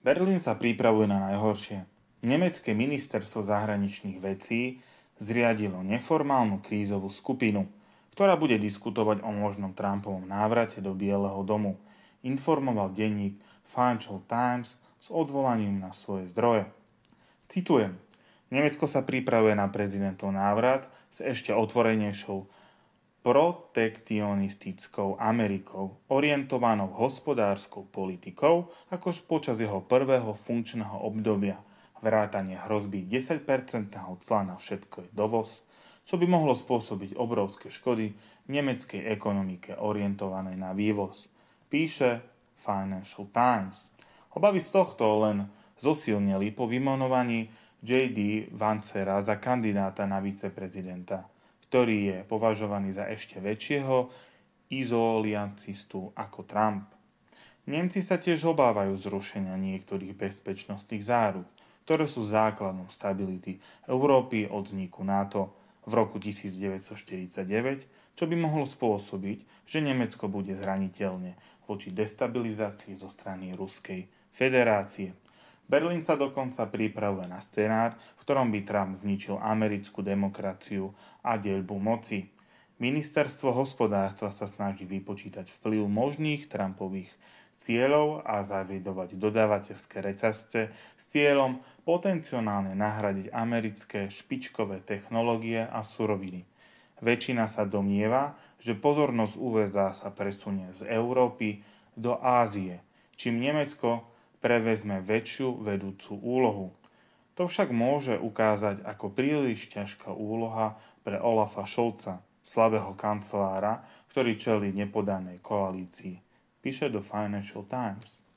Berlín sa pripravuje na najhoršie. Nemecké ministerstvo zahraničných vecí zriadilo neformálnu krízovú skupinu, ktorá bude diskutovať o možnom Trumpovom návrate do Bieleho domu, informoval denník Financial Times s odvolaním na svoje zdroje. Citujem, Nemecko sa pripravuje na prezidentov návrat s ešte otvorenejšou protekcionistickou Amerikou, orientovanou hospodárskou politikou, akož počas jeho prvého funkčného obdobia vrátanie hrozby 10-percentného cla na všetko je dovoz, čo by mohlo spôsobiť obrovské škody nemeckej ekonomike orientovanej na vývoz, píše Financial Times. Obavy z tohto len zosilnili po vymonovaní J.D. Vancera za kandidáta na viceprezidenta ktorý je považovaný za ešte väčšieho izoliancistu ako Trump. Nemci sa tiež obávajú zrušenia niektorých bezpečnostných záruk, ktoré sú základom stability Európy od vzniku NATO v roku 1949, čo by mohlo spôsobiť, že Nemecko bude zraniteľne voči destabilizácii zo strany Ruskej federácie. Berlín sa dokonca pripravuje na scenár, v ktorom by Trump zničil americkú demokraciu a deľbu moci. Ministerstvo hospodárstva sa snaží vypočítať vplyv možných Trumpových cieľov a zavidovať dodávateľské reťazce s cieľom potenciálne nahradiť americké špičkové technológie a suroviny. Väčšina sa domnieva, že pozornosť USA sa presunie z Európy do Ázie, čím Nemecko prevezme väčšiu vedúcu úlohu. To však môže ukázať ako príliš ťažká úloha pre Olafa Šolca, slabého kancelára, ktorý čelí nepodanej koalícii, píše do Financial Times.